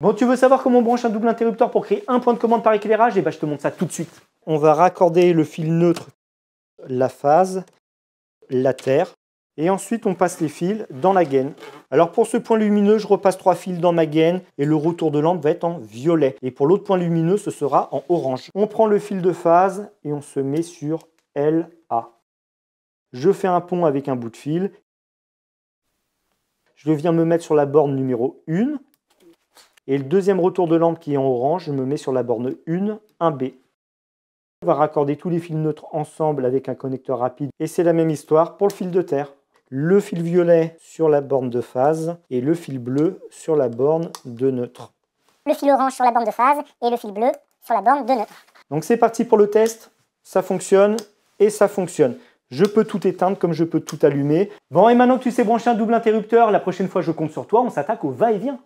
Bon, tu veux savoir comment on branche un double interrupteur pour créer un point de commande par éclairage eh bien, je te montre ça tout de suite. On va raccorder le fil neutre, la phase, la terre, et ensuite on passe les fils dans la gaine. Alors pour ce point lumineux, je repasse trois fils dans ma gaine et le retour de lampe va être en violet. Et pour l'autre point lumineux, ce sera en orange. On prend le fil de phase et on se met sur LA. Je fais un pont avec un bout de fil. Je viens me mettre sur la borne numéro 1 et le deuxième retour de lampe qui est en orange, je me mets sur la borne 1, 1B. On va raccorder tous les fils neutres ensemble avec un connecteur rapide. Et c'est la même histoire pour le fil de terre. Le fil violet sur la borne de phase et le fil bleu sur la borne de neutre. Le fil orange sur la borne de phase et le fil bleu sur la borne de neutre. Donc c'est parti pour le test. Ça fonctionne et ça fonctionne. Je peux tout éteindre comme je peux tout allumer. Bon, et maintenant que tu sais brancher un double interrupteur, la prochaine fois je compte sur toi, on s'attaque au va-et-vient.